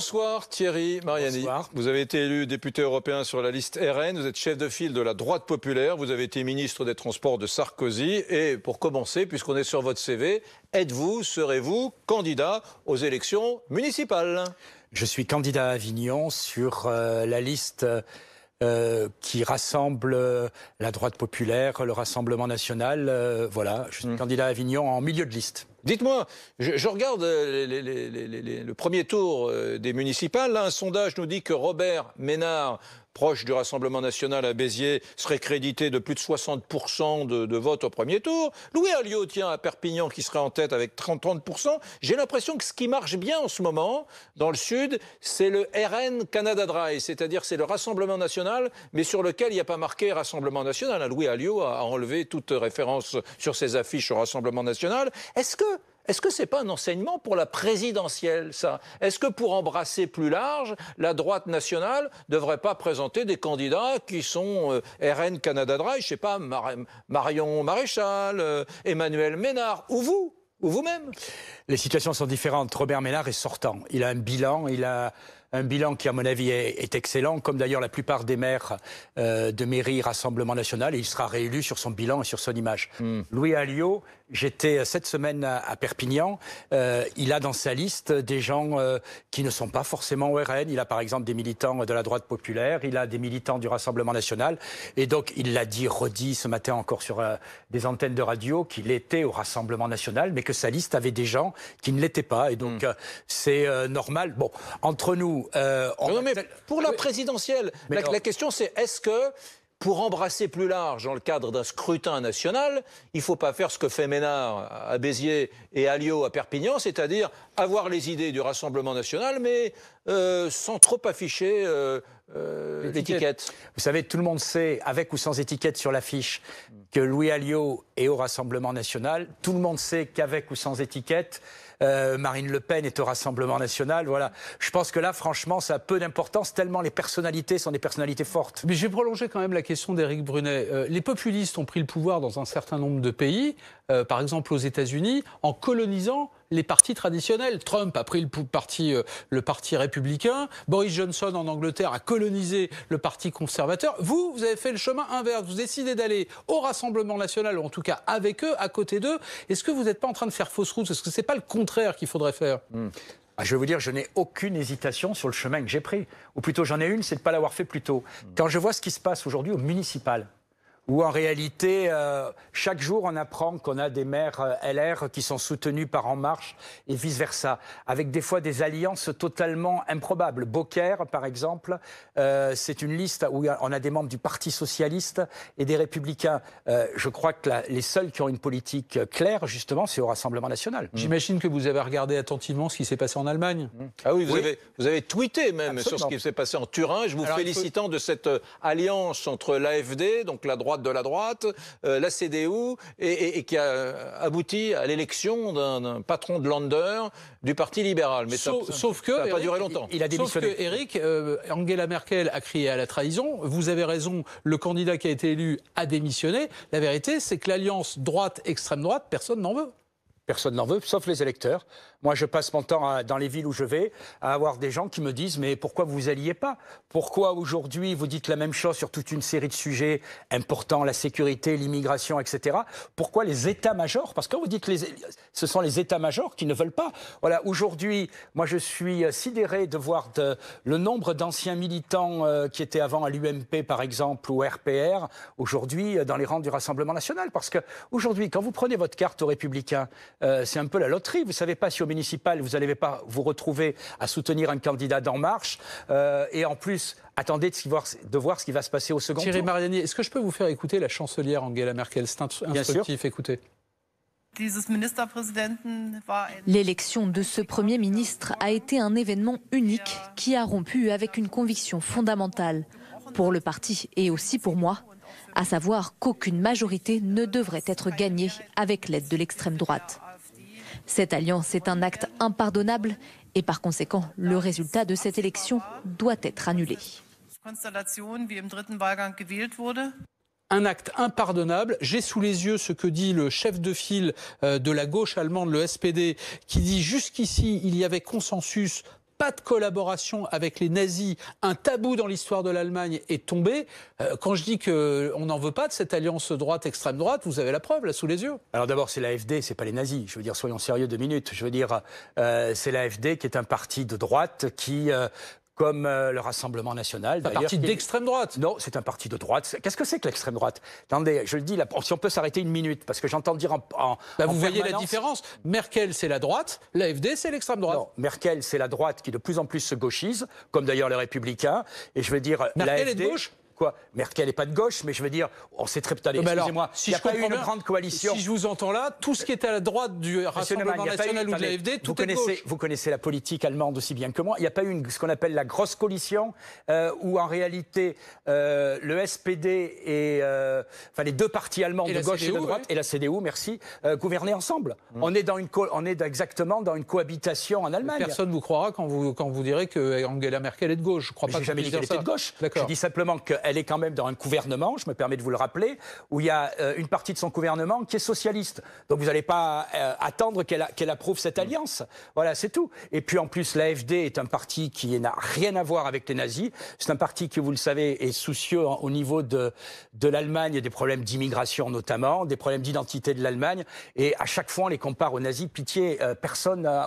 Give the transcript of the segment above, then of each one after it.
Bonsoir Thierry Mariani. Bonsoir. Vous avez été élu député européen sur la liste RN, vous êtes chef de file de la droite populaire, vous avez été ministre des Transports de Sarkozy et pour commencer, puisqu'on est sur votre CV, êtes-vous, serez-vous candidat aux élections municipales Je suis candidat à Avignon sur euh, la liste euh, qui rassemble euh, la droite populaire, le Rassemblement national. Euh, voilà, je suis hmm. candidat à Avignon en milieu de liste. Dites-moi, je, regarde le premier tour des municipales. un sondage nous dit que Robert Ménard proche du Rassemblement national à Béziers, serait crédité de plus de 60% de, de vote au premier tour. Louis Alliot tient à Perpignan qui serait en tête avec 30, 30%. J'ai l'impression que ce qui marche bien en ce moment dans le Sud, c'est le RN Canada Dry, c'est-à-dire c'est le Rassemblement national, mais sur lequel il n'y a pas marqué Rassemblement national. Hein, Louis Alliot a enlevé toute référence sur ses affiches au Rassemblement national. Est-ce que est-ce que ce n'est pas un enseignement pour la présidentielle, ça Est-ce que pour embrasser plus large, la droite nationale ne devrait pas présenter des candidats qui sont euh, RN Canada Dry, je ne sais pas, Marion Maréchal, euh, Emmanuel Ménard, ou vous, ou vous-même Les situations sont différentes. Robert Ménard est sortant. Il a un bilan, il a un bilan qui, à mon avis, est, excellent, comme d'ailleurs la plupart des maires euh, de mairie Rassemblement National, et il sera réélu sur son bilan et sur son image. Hmm. Louis Alliot, j'étais euh, cette semaine à, Perpignan, euh, il a dans sa liste des gens qui ne sont pas forcément au RN. Il a par exemple des militants de la droite populaire, il a des militants du Rassemblement National, et donc il l'a dit, redit ce matin encore sur des antennes de radio, qu'il était au Rassemblement National, mais que sa liste avait des gens qui ne l'étaient pas, et donc hmm. c'est normal. Bon, entre nous, euh, pour la présidentielle, la, question c'est est-ce que pour embrasser plus large dans le cadre d'un scrutin national, il ne faut pas faire ce que fait Ménard à Béziers et Alliot à Perpignan, c'est-à-dire avoir les idées du Rassemblement national, mais euh, sans trop afficher euh, euh, Vous savez, tout le monde sait, avec ou sans étiquette sur l'affiche, mm. que Louis Alliot est au Rassemblement national. Tout le monde sait qu'avec ou sans étiquette, euh, Marine Le Pen est au Rassemblement national. Voilà. Je pense que là, franchement, ça a peu d'importance, tellement les personnalités sont des personnalités fortes. Mais j'ai prolongé quand même la question d'Éric Brunet. Euh, les populistes ont pris le pouvoir dans un certain nombre de pays, par exemple aux États-Unis, en colonisant les partis traditionnels. Trump a pris le parti, euh, le parti républicain. Boris Johnson en Angleterre a colonisé le parti conservateur. Vous, vous avez fait le chemin inverse. Vous décidez d'aller au Rassemblement national, ou en tout cas avec eux, à côté d'eux. Est-ce que vous n'êtes pas en train de faire fausse route Est-ce que ce n'est pas le contraire qu'il faudrait faire hmm. ah, Je vais vous dire, je n'ai aucune hésitation sur le chemin que j'ai pris. Ou plutôt, j'en ai une, c'est de ne pas l'avoir fait plus tôt. Hmm. Quand je vois ce qui se passe aujourd'hui au municipal, où en réalité, euh, chaque jour, on apprend qu'on a des maires euh, LR qui sont soutenus par En Marche et vice-versa, avec des fois des alliances totalement improbables. Beaucaire, par exemple, euh, c'est une liste où on a des membres du Parti socialiste et des républicains. je crois que les seuls qui ont une politique claire, justement, c'est au Rassemblement national. Mmh. J'imagine que vous avez regardé attentivement ce qui s'est passé en Allemagne. Mmh. Ah oui, vous, Avez, vous, Avez, tweeté même sur ce qui s'est passé en Turin. Je vous félicitant de cette alliance entre l'AFD, donc la droite, de la droite, euh, la CDU, et, qui a euh, abouti à l'élection d'un patron de Lander du Parti libéral. Mais sauf, ça, que pas duré longtemps. Il a Sauf que Eric, euh, Angela Merkel a crié à la trahison. Vous avez raison, le candidat qui a été élu a démissionné. La vérité, c'est que l'alliance droite-extrême droite, personne n'en veut. Personne n'en veut, sauf les électeurs. Moi, je passe mon temps dans les villes où je vais à avoir des gens qui me disent mais pourquoi vous alliez pas Pourquoi aujourd'hui vous dites la même chose sur toute une série de sujets importants, la sécurité, l'immigration, etc. Pourquoi les états-majors Parce que vous dites les, ce sont les états-majors qui ne veulent pas. Voilà, aujourd'hui, moi je suis euh, sidéré de voir le nombre d'anciens militants euh, qui étaient avant à l'UMP par exemple ou RPR aujourd'hui euh, dans les rangs du Rassemblement national. Parce que aujourd'hui, quand vous prenez votre carte aux Républicains, c'est un peu la loterie. Vous savez pas si au municipal, vous n'allez pas vous retrouver à soutenir un candidat d'En Marche. Euh, et en plus, attendez de voir, de voir, ce qui va se passer au second tour. Thierry Mariani, est-ce que je peux vous faire écouter la chancelière Angela Merkel C'est instructif, écoutez. L'élection de ce Premier ministre a été un événement unique qui a rompu avec une conviction fondamentale pour le parti et aussi pour moi, à savoir qu'aucune majorité ne devrait être gagnée avec l'aide de l'extrême droite. Cette alliance est un acte impardonnable et par conséquent, le résultat de cette élection doit être annulé. Un acte impardonnable. J'ai sous les yeux ce que dit le chef de file euh, de la gauche allemande, le SPD, qui dit jusqu'ici il y avait consensus pas de collaboration avec les nazis, un tabou dans l'histoire de l'Allemagne est tombé. Euh, quand je dis qu'on n'en veut pas de cette alliance droite-extrême droite, vous avez la preuve là sous les yeux. Alors d'abord, c'est l'AFD, c'est pas les nazis. Je veux dire, soyons sérieux deux minutes. Je veux dire, euh, c'est l'AFD qui est un parti de droite qui euh, comme euh, le Rassemblement national. Un parti d'extrême droite Non, c'est un parti de droite. Qu'est-ce que c'est que l'extrême droite Attendez, je le dis, là, si on peut s'arrêter une minute, parce que j'entends dire en. Bah, vous voyez la différence Merkel, c'est la droite, l'AFD, c'est l'extrême droite. Non, Merkel, c'est la droite qui de plus en plus se gauchise, comme d'ailleurs les Républicains. Et je veux dire. la est gauche Merkel n'est pas de gauche, mais je veux dire, on s'est très bien Excusez-moi, il n'y a pas eu une grande coalition. Si je vous entends là, tout ce qui est à la droite du Rassemblement national ou de l'AFD, tout est connaissez, gauche. Vous connaissez la politique allemande aussi bien que moi. Il n'y a pas eu une, ce qu'on appelle la grosse coalition, euh, où en réalité euh, le SPD et euh, enfin les deux partis allemands de gauche et de droite et la CDU, merci, gouvernaient ensemble. Mm. On est dans une on est exactement dans une cohabitation en Allemagne. Personne vous croira quand vous quand vous direz que Angela Merkel est de gauche. Je crois pas que jamais dit qu'elle était de gauche. Je dis simplement que elle est quand même dans un gouvernement, je me permets de vous le rappeler, où il y a euh, une partie de son gouvernement qui est socialiste. Donc vous n'allez pas euh, attendre qu'elle approuve cette mm. alliance. Voilà, c'est tout. Et puis en plus, l'AFD est un parti qui n'a rien à voir avec les nazis. C'est un parti qui, vous le savez, est soucieux au niveau de, de l'Allemagne, des problèmes d'immigration notamment, des problèmes d'identité de l'Allemagne. Et à chaque fois, on les compare aux nazis. Pitié, euh, personne n'a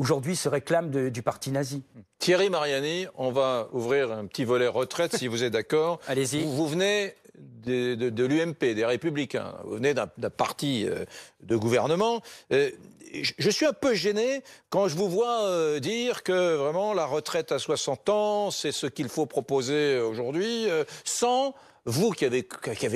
aujourd'hui se réclame du parti nazi. Thierry Mariani, on va ouvrir un petit volet retraite si vous êtes d'accord. Allez-y. Vous, venez de, l'UMP, des Républicains, vous venez d'un parti euh, de gouvernement. Euh, je, suis un peu gêné quand je vous vois euh, dire que vraiment la retraite à 60 ans, c'est ce qu'il faut proposer aujourd'hui, sans vous qui avez,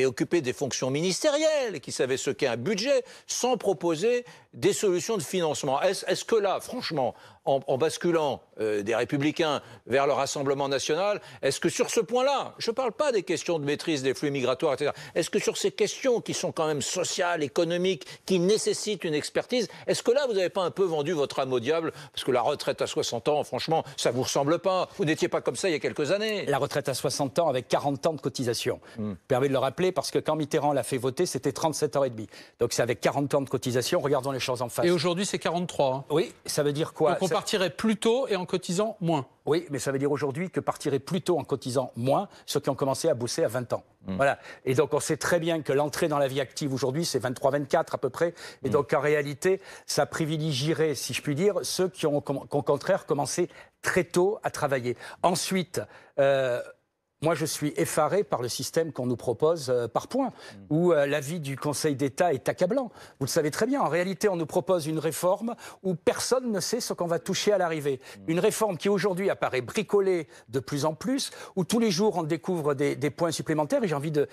occupé des fonctions ministérielles, qui savez ce qu'est un budget, sans proposer des solutions de financement. Est-ce que là, franchement, en, basculant euh, des républicains vers le Rassemblement national, est-ce que sur ce point-là, je ne parle pas des questions de maîtrise des flux migratoires, etc., est-ce que sur ces questions qui sont quand même sociales, économiques, qui nécessitent une expertise, est-ce que là, vous n'avez pas un peu vendu votre âme au diable Parce que la retraite à 60 ans, franchement, ça ne vous ressemble pas. Vous n'étiez pas comme ça il y a quelques années. La retraite à 60 ans avec 40 ans de cotisation. Hmm. Permet de le rappeler parce que quand Mitterrand l'a fait voter, c'était 37 ans et demi. Donc c'est avec 40 ans de cotisation. Regardons les choses en face. Et aujourd'hui, c'est 43. Hein. Oui, ça veut dire quoi partirait plus tôt et en cotisant moins. Oui, mais ça veut dire aujourd'hui que partiraient plus tôt en cotisant moins ceux qui ont commencé à bosser à 20 ans. Hmm. Voilà. Et donc on sait très bien que l'entrée dans la vie active aujourd'hui, c'est 23-24 à peu près. Et hmm. donc en réalité, ça privilégierait, si je puis dire, ceux qui ont, au contraire commencé très tôt à travailler. Ensuite, euh, moi, je suis effaré par le système qu'on nous propose euh, par points, où euh, l'avis du Conseil d'État est accablant. Vous le savez très bien. En réalité, on nous propose une réforme où personne ne sait ce qu'on va toucher à l'arrivée. Une réforme qui aujourd'hui apparaît bricolée de plus en plus, où tous les jours on découvre des, points supplémentaires. Et j'ai envie de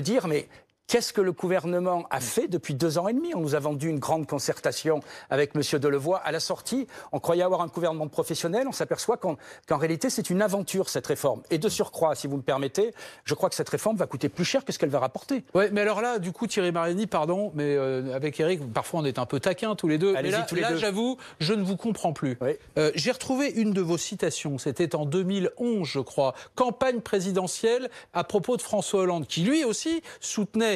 dire, mais Qu'est-ce que le gouvernement a mm. fait depuis deux ans et demi On nous a vendu une grande concertation avec M. Delevoye. À la sortie, on croyait avoir un gouvernement professionnel. On s'aperçoit qu'en réalité, c'est une aventure, cette réforme. Et de surcroît, si vous me permettez, je crois que cette réforme va coûter plus cher que ce qu'elle va rapporter. Oui, mais alors là, du coup, Thierry Mariani, pardon, mais euh, avec Eric, parfois on est un peu taquins tous les deux. Mais là, là j'avoue, je ne vous comprends plus. Euh, j'ai retrouvé une de vos citations. C'était en 2011, je crois. Campagne présidentielle à propos de François Hollande, qui lui aussi soutenait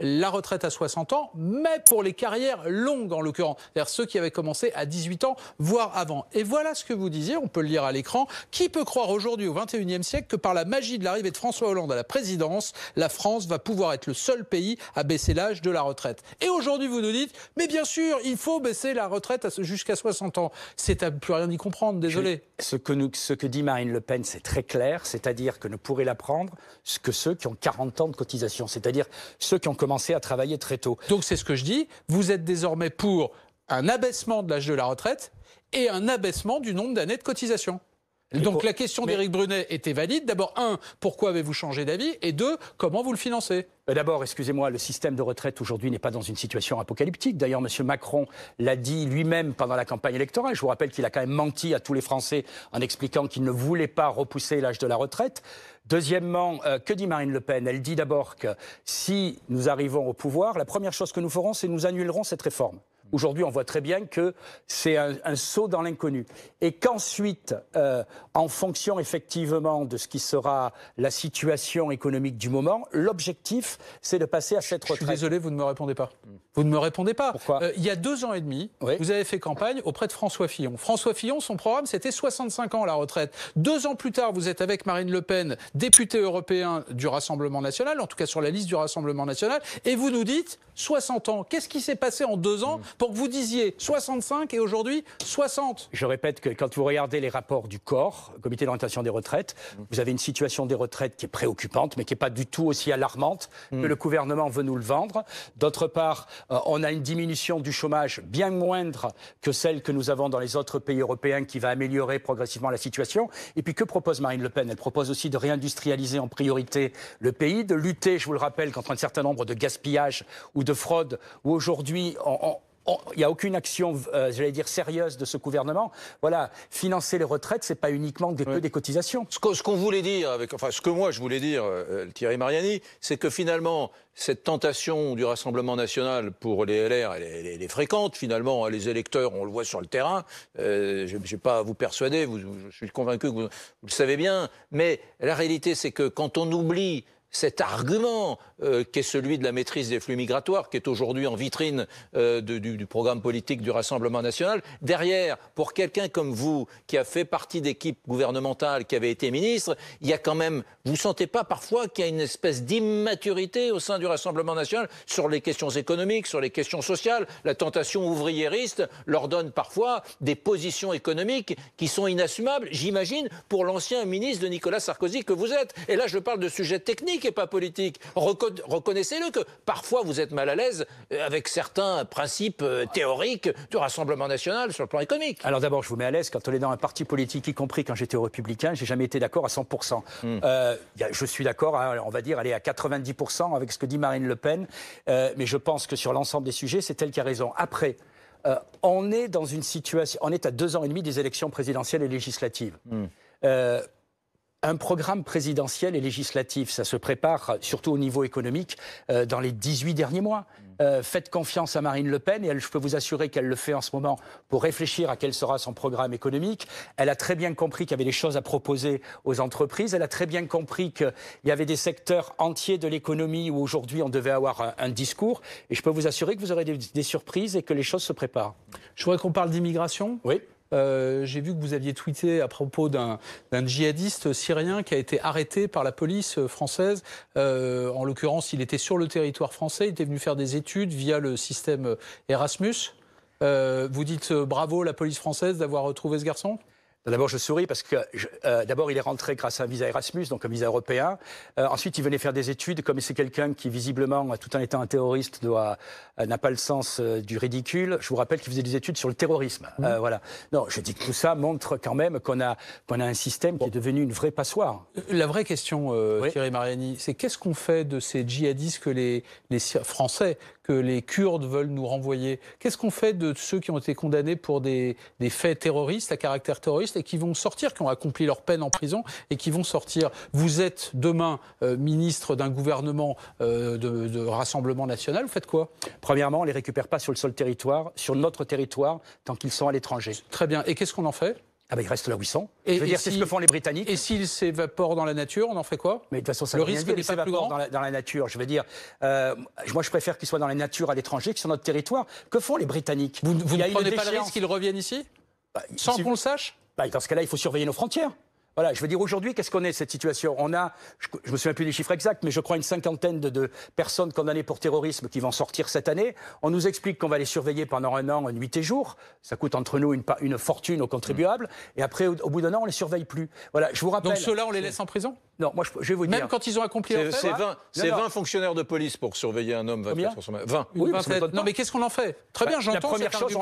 la retraite à 60 ans, mais pour les carrières longues en l'occurrence, c'est-à-dire ceux qui avaient commencé à 18 ans, voire avant. Et voilà ce que vous disiez, on peut le lire à l'écran. Qui peut croire aujourd'hui au 21e siècle que par la magie de l'arrivée de François Hollande à la présidence, la France va pouvoir être le seul pays à baisser l'âge de la retraite Et aujourd'hui, vous nous dites, mais bien sûr, il faut baisser la retraite jusqu'à 60 ans. C'est à plus rien y comprendre, désolé. ce, que nous, ce que dit Marine Le Pen, c'est très clair, c'est-à-dire que ne pourraient l'apprendre que ceux qui ont 40 ans de cotisation, c'est-à-dire ceux qui ont commencé à travailler très tôt. Donc c'est ce que je dis, vous êtes désormais pour un abaissement de l'âge de la retraite et un abaissement du nombre d'années de cotisation. Donc la question d'Éric Brunet était valide. D'abord, un, pourquoi avez-vous changé d'avis Et deux, comment vous le financez euh, D'abord, excusez-moi, le système de retraite aujourd'hui n'est pas dans une situation apocalyptique. D'ailleurs, M. Macron l'a dit lui-même pendant la campagne électorale. Je vous rappelle qu'il a quand même menti à tous les Français en expliquant qu'il ne voulait pas repousser l'âge de la retraite. Deuxièmement, euh, que dit Marine Le Pen Elle dit d'abord que si nous arrivons au pouvoir, la première chose que nous ferons, c'est nous annulerons cette réforme. Aujourd'hui, on voit très bien que c'est un, saut dans l'inconnu. Et qu'ensuite, euh, en fonction effectivement de ce qui sera la situation économique du moment, l'objectif, c'est de passer à cette retraite. Je suis désolé, vous ne me répondez pas. Vous ne me répondez pas. Pourquoi euh, Il y a deux ans et demi, vous avez fait campagne auprès de François Fillon. François Fillon, son programme, c'était 65 ans la retraite. Deux ans plus tard, vous êtes avec Marine Le Pen, députée européenne du Rassemblement national, en tout cas sur la liste du Rassemblement national, et vous nous dites 60 ans. Qu'est-ce qui s'est passé en deux ans mmh pour que vous disiez 65 et aujourd'hui 60. Je répète que quand vous regardez les rapports du corps, comité d'orientation des retraites, mm. vous avez une situation des retraites qui est préoccupante, mais qui n'est pas du tout aussi alarmante mm. que le gouvernement veut nous le vendre. D'autre part, euh, on a une diminution du chômage bien moindre que celle que nous avons dans les autres pays européens qui va améliorer progressivement la situation. Et puis que propose Marine Le Pen Elle propose aussi de réindustrialiser en priorité le pays, de lutter, je vous le rappelle, contre un certain nombre de gaspillages ou de fraudes où aujourd'hui en Oh, il n'y a aucune action, euh, j'allais dire, sérieuse de ce gouvernement. Voilà, financer les retraites, c'est pas uniquement des, des cotisations. Ce qu'on voulait dire, avec, enfin, ce que moi je voulais dire, euh, euh, Thierry Mariani, c'est que finalement, cette tentation du Rassemblement national pour les LR, elle, est fréquente finalement. Hein, les électeurs, on le voit sur le terrain. je n'ai pas à vous persuader, vous, je suis convaincu que vous, vous le savez bien. Mais la réalité, c'est que quand on oublie cet argument euh, qui est celui de la maîtrise des flux migratoires, qui est aujourd'hui en vitrine euh, du, programme politique du Rassemblement national, derrière, pour quelqu'un comme vous, qui a fait partie d'équipes gouvernementales, qui avait été ministre, il y a quand même, vous sentez pas parfois qu'il y a une espèce d'immaturité au sein du Rassemblement national sur les questions économiques, sur les questions sociales. La tentation ouvriériste leur donne parfois des positions économiques qui sont inassumables, j'imagine, pour l'ancien ministre de Nicolas Sarkozy que vous êtes. Et là, je parle de sujets techniques et pas politique. Reconnaissez-le que parfois vous êtes mal à l'aise euh, avec certains principes euh, théoriques du Rassemblement national sur le plan économique. Alors d'abord, je vous mets à l'aise, quand on est dans un parti politique, y compris quand j'étais républicain, j'ai jamais été d'accord à 100%. Hmm. Euh, je suis d'accord, on va dire, aller à 90% avec ce que dit Marine Le Pen, mais je pense que sur l'ensemble des sujets, c'est elle qui a raison. Après, on est dans une situation, on est à deux ans et demi des élections présidentielles et législatives. Hmm. Euh, un programme présidentiel et législatif, ça se prépare surtout au niveau économique euh, dans les 18 derniers mois. Mm. Euh, faites confiance à Marine Le Pen et elle, je peux vous assurer qu'elle le fait en ce moment pour réfléchir à quel sera son programme économique. Elle a très bien compris qu'il y avait des choses à proposer aux entreprises. Elle a très bien compris qu'il y avait des secteurs entiers de l'économie où aujourd'hui on devait avoir un, discours. Et je peux vous assurer que vous aurez des, surprises et que les choses se préparent. Je voudrais qu'on parle d'immigration. Oui. Euh, j'ai vu que vous aviez tweeté à propos d'un djihadiste syrien qui a été arrêté par la police euh, française. Euh, en l'occurrence, il était sur le territoire français, il était venu faire des études via le système Erasmus. vous dites bravo la police française d'avoir retrouvé ce garçon D'abord, je souris parce que euh, d'abord, il est rentré grâce à un visa Erasmus, donc un visa européen. Euh, ensuite, il venait faire des études. Comme c'est quelqu'un qui, visiblement, tout en étant un terroriste, euh, n'a pas le sens du ridicule, je vous rappelle qu'il faisait des études sur le terrorisme. Mmh. voilà. Non, je dis que tout ça montre quand même qu'on a un système qui est devenu une vraie passoire. La vraie question, Thierry Mariani, c'est qu'est-ce qu'on fait de ces djihadistes que les, les Français que les Kurdes veulent nous renvoyer. Qu'est-ce qu'on fait de ceux qui ont été condamnés pour des, faits terroristes, à caractère terroriste, et qui vont sortir, qui ont accompli leur peine en prison et qui vont sortir Vous êtes demain euh, ministre d'un gouvernement euh, de, de, rassemblement national, vous faites quoi Premièrement, on ne les récupère pas sur le sol territoire, sur notre territoire, tant qu'ils sont à l'étranger. Très bien. Et qu'est-ce qu'on en fait ah ben il reste là où Et, c'est ce que font les Britanniques. Et s'ils s'évaporent dans la nature, on en fait quoi Mais de toute façon, ça le risque n'est pas plus grand dans la, nature. Je veux dire, euh, moi, je préfère qu'ils soient dans la nature à l'étranger que sur notre territoire. Que font les Britanniques Vous, vous ne prenez pas le risque qu'ils reviennent ici bah, Sans qu'on le sache bah, Dans ce cas-là, il faut surveiller nos frontières. Voilà, je veux dire, aujourd'hui, qu'est-ce qu'on est, cette situation On a, je, ne me souviens plus des chiffres exacts, mais je crois une cinquantaine de, personnes condamnées pour terrorisme qui vont sortir cette année. On nous explique qu'on va les surveiller pendant un an, nuit et jour. Ça coûte entre nous une, fortune aux contribuables. Et après, au, bout d'un an, on les surveille plus. Voilà, je vous rappelle. Donc ceux-là, on les laisse en prison non, moi, je, vais vous dire. Même quand ils ont accompli leur C'est 20, fonctionnaires de police pour surveiller un homme 24 sur 20. Oui, 20 non, mais qu'est-ce qu'on en fait Très bah, bien, j'entends. La première chose,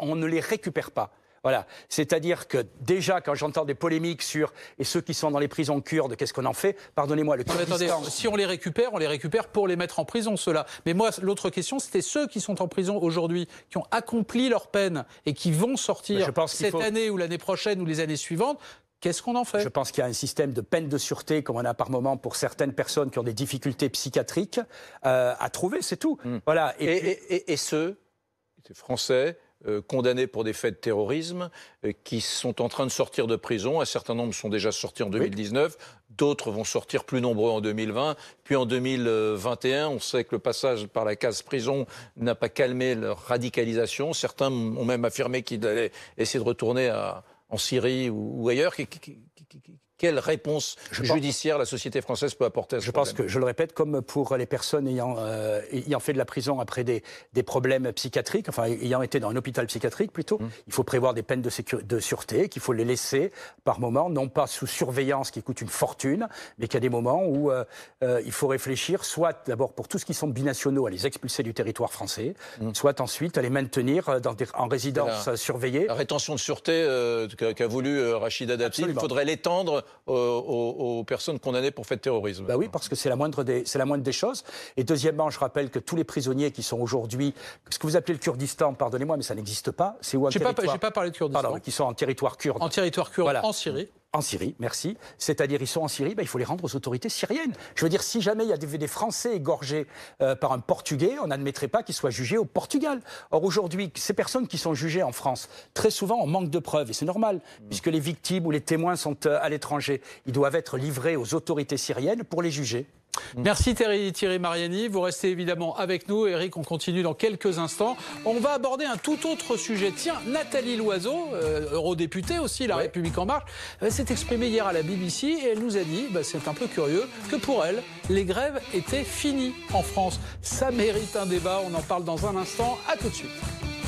on ne les récupère pas. Voilà. C'est-à-dire que déjà, quand j'entends des polémiques sur et ceux qui sont dans les prisons kurdes, qu'est-ce qu'on en fait Pardonnez-moi, le Kurdistan. si on les récupère, on les récupère pour les mettre en prison, ceux-là. Mais moi, l'autre question, c'était ceux qui sont en prison aujourd'hui, qui ont accompli leur peine et qui vont sortir cette année ou l'année prochaine ou les années suivantes. Qu'est-ce qu'on en fait Je pense qu'il y a un système de peine de sûreté, comme on a par moment pour certaines personnes qui ont des difficultés psychiatriques, euh, à trouver, c'est tout. Hmm. Voilà. Et, et, et, et Français euh, condamnés pour des faits de terrorisme euh, qui sont en train de sortir de prison. Un certain nombre sont déjà sortis en 2019, d'autres vont sortir plus nombreux en 2020, puis en 2021. On sait que le passage par la case prison n'a pas calmé leur radicalisation. Certains ont même affirmé qu'ils allaient essayer de retourner en Syrie ou, ailleurs quelle réponse judiciaire la société française peut apporter à ce Je pense que, je le répète, comme pour les personnes ayant, euh, fait de la prison après des, problèmes psychiatriques, enfin ayant été dans un hôpital psychiatrique plutôt, hum. il faut prévoir des peines de, de sûreté, qu'il faut les laisser par moment, non pas sous surveillance qui coûte une fortune, mais qu'il y a des moments où euh, euh, il faut réfléchir, soit d'abord pour tous ceux qui sont binationaux, à les expulser du territoire français, hum. soit ensuite à les maintenir en résidence surveillée. La rétention de sûreté qu'a voulu Rachida Dati, il faudrait l'étendre aux, personnes condamnées pour fait de terrorisme. Bah oui, parce que c'est la, moindre des, la moindre des choses. Et deuxièmement, je rappelle que tous les prisonniers qui sont aujourd'hui, ce que vous appelez le Kurdistan, pardonnez-moi, mais ça n'existe pas. C'est où un pas, parlé de Kurdistan. qui sont en territoire kurde. En territoire kurde, en Syrie en Syrie, merci. C'est-à-dire, ils sont en Syrie, ben, il faut les rendre aux autorités syriennes. Je veux dire, si jamais il y a des, Français égorgés euh, par un Portugais, on n'admettrait pas qu'ils soient jugés au Portugal. Or, aujourd'hui, ces personnes qui sont jugées en France, très souvent, on manque de preuves, et c'est normal, mm. puisque les victimes ou les témoins sont euh, à l'étranger. Ils doivent être livrés aux autorités syriennes pour les juger. Mm. Merci Thierry, Thierry Mariani. Vous restez évidemment avec nous. Eric, on continue dans quelques instants. On va aborder un tout autre sujet. Tiens, Nathalie Loiseau, euh, eurodéputée aussi, La République En Marche, s'est exprimée hier à la BBC et elle nous a dit, bah, c'est un peu curieux, que pour elle, les grèves étaient finies en France. Ça mérite un débat. On en parle dans un instant. À tout de suite.